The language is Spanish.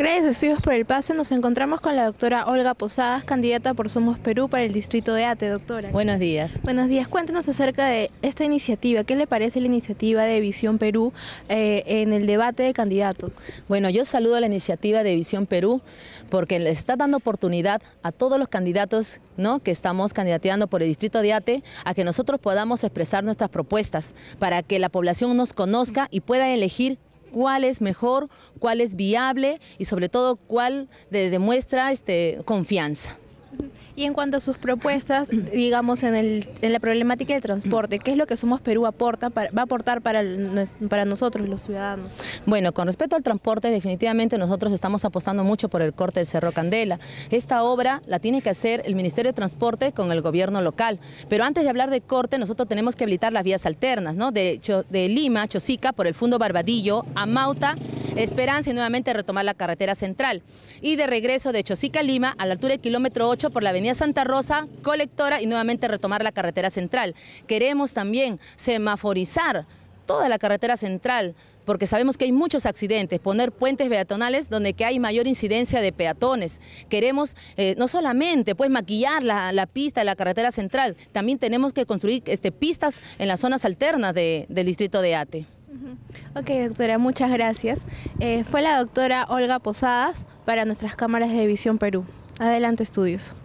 Gracias estudios por el pase. Nos encontramos con la doctora Olga Posadas, candidata por Somos Perú para el distrito de ATE, doctora. Buenos días. Buenos días. Cuéntenos acerca de esta iniciativa. ¿Qué le parece la iniciativa de Visión Perú eh, en el debate de candidatos? Bueno, yo saludo la iniciativa de Visión Perú porque le está dando oportunidad a todos los candidatos ¿no? que estamos candidateando por el distrito de ATE a que nosotros podamos expresar nuestras propuestas para que la población nos conozca y pueda elegir cuál es mejor, cuál es viable y sobre todo cuál demuestra este, confianza. Y en cuanto a sus propuestas, digamos, en, la problemática del transporte, ¿qué es lo que Somos Perú aporta va a aportar para, nosotros, los ciudadanos? Bueno, con respecto al transporte, definitivamente nosotros estamos apostando mucho por el corte del Cerro Candela. Esta obra la tiene que hacer el Ministerio de Transporte con el gobierno local. Pero antes de hablar de corte, nosotros tenemos que habilitar las vías alternas, ¿no? De, de Lima, Chosica, por el Fundo Barbadillo, a Mauta Esperanza y nuevamente retomar la carretera central. Y de regreso de Chosica, Lima, a la altura del kilómetro 8 por la avenida Santa Rosa, colectora y nuevamente retomar la carretera central. Queremos también semaforizar toda la carretera central porque sabemos que hay muchos accidentes, poner puentes peatonales donde que hay mayor incidencia de peatones. Queremos eh, no solamente pues, maquillar la, pista de la carretera central, también tenemos que construir este, pistas en las zonas alternas del distrito de Ate. Ok, doctora, muchas gracias. Eh, fue la doctora Olga Posadas para nuestras cámaras de Visión Perú. Adelante, estudios.